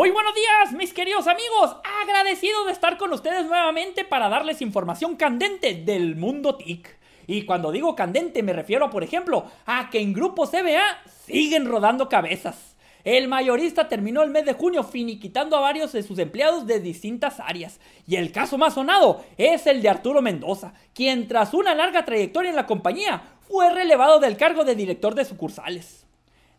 Muy buenos días, mis queridos amigos. Agradecido de estar con ustedes nuevamente para darles información candente del mundo TIC. Y cuando digo candente me refiero, por ejemplo, a que en Grupo CBA siguen rodando cabezas. El mayorista terminó el mes de junio finiquitando a varios de sus empleados de distintas áreas. Y el caso más sonado es el de Arturo Mendoza, quien tras una larga trayectoria en la compañía fue relevado del cargo de director de sucursales.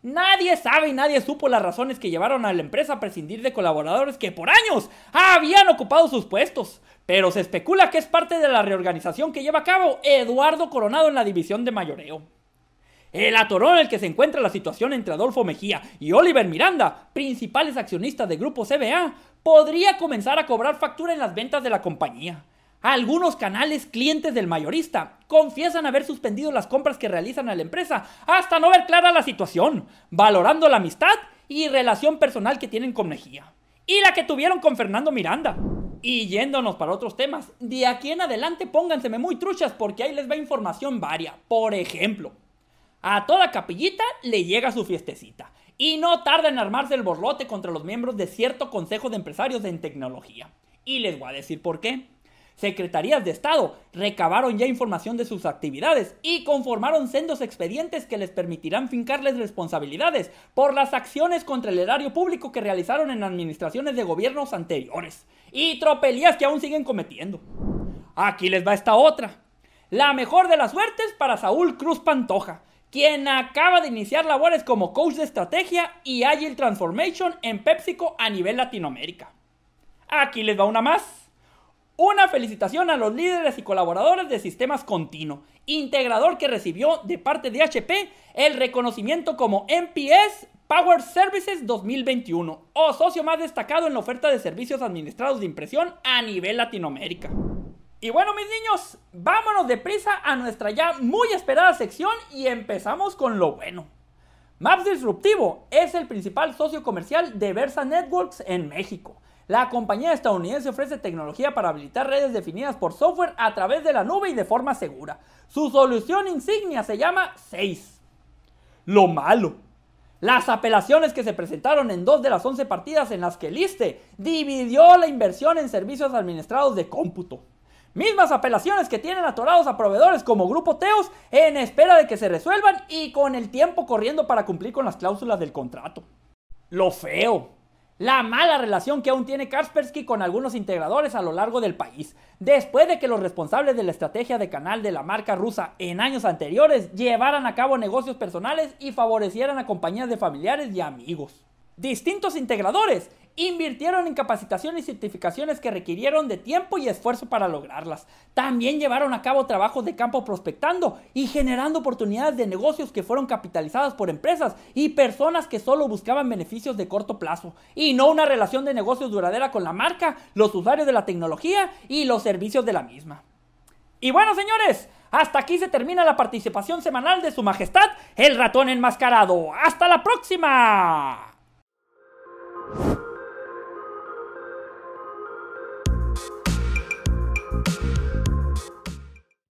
Nadie sabe y nadie supo las razones que llevaron a la empresa a prescindir de colaboradores que por años habían ocupado sus puestos, pero se especula que es parte de la reorganización que lleva a cabo Eduardo Coronado en la división de mayoreo. El atorón en el que se encuentra la situación entre Adolfo Mejía y Oliver Miranda, principales accionistas de Grupo CBA, podría comenzar a cobrar factura en las ventas de la compañía. Algunos canales clientes del mayorista confiesan haber suspendido las compras que realizan a la empresa hasta no ver clara la situación, valorando la amistad y relación personal que tienen con Mejía. Y la que tuvieron con Fernando Miranda. Y yéndonos para otros temas, de aquí en adelante pónganseme muy truchas porque ahí les va información varia. Por ejemplo, a toda capillita le llega su fiestecita. Y no tarda en armarse el borlote contra los miembros de cierto consejo de empresarios en tecnología. Y les voy a decir por qué secretarías de Estado, recabaron ya información de sus actividades y conformaron sendos expedientes que les permitirán fincarles responsabilidades por las acciones contra el erario público que realizaron en administraciones de gobiernos anteriores y tropelías que aún siguen cometiendo. Aquí les va esta otra. La mejor de las suertes para Saúl Cruz Pantoja, quien acaba de iniciar labores como coach de estrategia y Agile Transformation en PepsiCo a nivel Latinoamérica. Aquí les va una más. Una felicitación a los líderes y colaboradores de Sistemas Continuo, integrador que recibió de parte de HP el reconocimiento como MPS Power Services 2021 o socio más destacado en la oferta de servicios administrados de impresión a nivel Latinoamérica. Y bueno, mis niños, vámonos deprisa a nuestra ya muy esperada sección y empezamos con lo bueno. Maps Disruptivo es el principal socio comercial de Versa Networks en México la compañía estadounidense ofrece tecnología para habilitar redes definidas por software a través de la nube y de forma segura. Su solución insignia se llama 6. Lo malo. Las apelaciones que se presentaron en dos de las 11 partidas en las que Liste dividió la inversión en servicios administrados de cómputo. Mismas apelaciones que tienen atorados a proveedores como Grupo Teos en espera de que se resuelvan y con el tiempo corriendo para cumplir con las cláusulas del contrato. Lo feo la mala relación que aún tiene Kaspersky con algunos integradores a lo largo del país, después de que los responsables de la estrategia de canal de la marca rusa en años anteriores llevaran a cabo negocios personales y favorecieran a compañías de familiares y amigos. Distintos integradores Invirtieron en capacitaciones y certificaciones que requirieron de tiempo y esfuerzo para lograrlas. También llevaron a cabo trabajos de campo prospectando y generando oportunidades de negocios que fueron capitalizadas por empresas y personas que solo buscaban beneficios de corto plazo y no una relación de negocios duradera con la marca, los usuarios de la tecnología y los servicios de la misma. Y bueno, señores, hasta aquí se termina la participación semanal de Su Majestad, el ratón enmascarado. ¡Hasta la próxima!